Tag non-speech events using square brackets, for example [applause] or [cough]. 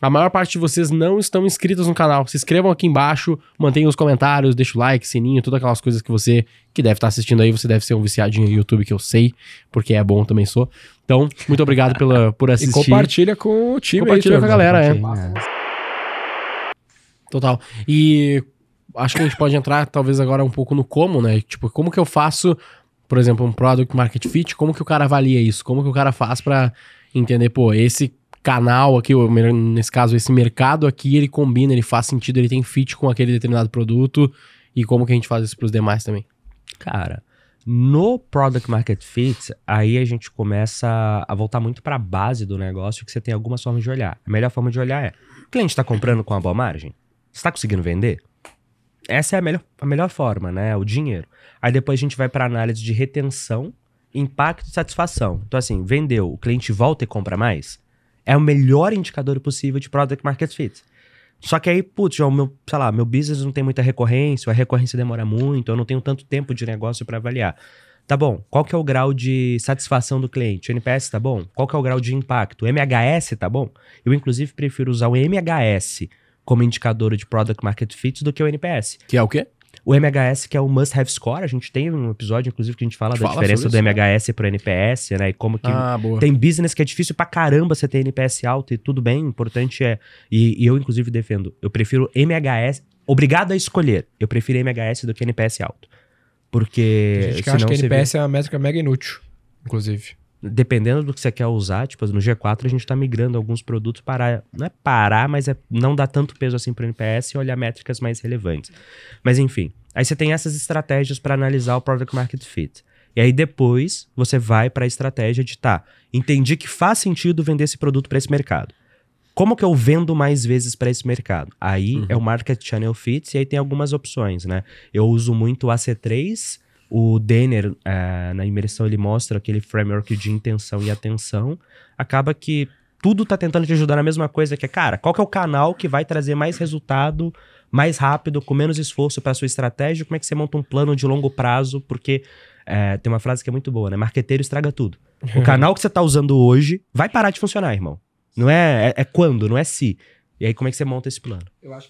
A maior parte de vocês não estão inscritos no canal. Se inscrevam aqui embaixo, mantenham os comentários, deixa o like, sininho, todas aquelas coisas que você que deve estar tá assistindo aí, você deve ser um viciadinho em YouTube que eu sei, porque é bom também sou. Então, muito obrigado pela, [laughs] por assistir. e compartilha com o time. Compartilha aí, com a galera, né? é. Total. E acho que a gente pode entrar talvez agora um pouco no como, né? Tipo, como que eu faço, por exemplo, um product market fit? Como que o cara avalia isso? Como que o cara faz para entender, pô, esse canal aqui, ou nesse caso, esse mercado aqui, ele combina, ele faz sentido, ele tem fit com aquele determinado produto e como que a gente faz isso para os demais também? Cara, no Product Market Fit, aí a gente começa a voltar muito para a base do negócio, que você tem algumas formas de olhar. A melhor forma de olhar é: o cliente está comprando com uma boa margem? está conseguindo vender? Essa é a melhor, a melhor forma, né? O dinheiro. Aí depois a gente vai para análise de retenção, impacto e satisfação. Então, assim, vendeu, o cliente volta e compra mais? é o melhor indicador possível de product market fit. Só que aí, putz, o meu, sei lá, meu business não tem muita recorrência, a recorrência demora muito, eu não tenho tanto tempo de negócio para avaliar. Tá bom, qual que é o grau de satisfação do cliente? O NPS tá bom? Qual que é o grau de impacto? O MHS tá bom? Eu, inclusive, prefiro usar o MHS como indicador de Product Market Fit do que o NPS. Que é o quê? O MHS, que é o must have score, a gente tem um episódio, inclusive, que a gente fala, da diferença do né? MHS pro NPS, né? E como que ah, tem business que é difícil pra caramba você ter NPS alto e tudo bem, importante é. E, e eu, inclusive, defendo. Eu prefiro MHS. Obrigado a escolher. Eu prefiro MHS do que NPS alto. Porque. A gente que acha que NPS vê... é uma métrica mega inútil, inclusive dependendo do que você quer usar, tipo, no G4 a gente está migrando alguns produtos para, não é parar, mas é não dar tanto peso assim para o NPS e olhar métricas mais relevantes. Mas enfim, aí você tem essas estratégias para analisar o Product Market Fit. E aí depois você vai para a estratégia de, tá, entendi que faz sentido vender esse produto para esse mercado. Como que eu vendo mais vezes para esse mercado? Aí uhum. é o Market Channel Fit e aí tem algumas opções, né? Eu uso muito o AC3, o Denner, é, na imersão, ele mostra aquele framework de intenção e atenção. Acaba que tudo tá tentando te ajudar na mesma coisa, que é, cara, qual que é o canal que vai trazer mais resultado, mais rápido, com menos esforço para sua estratégia? Como é que você monta um plano de longo prazo? Porque é, tem uma frase que é muito boa, né? Marqueteiro estraga tudo. O [laughs] canal que você tá usando hoje vai parar de funcionar, irmão. Não é, é, é quando, não é se. E aí, como é que você monta esse plano? Eu acho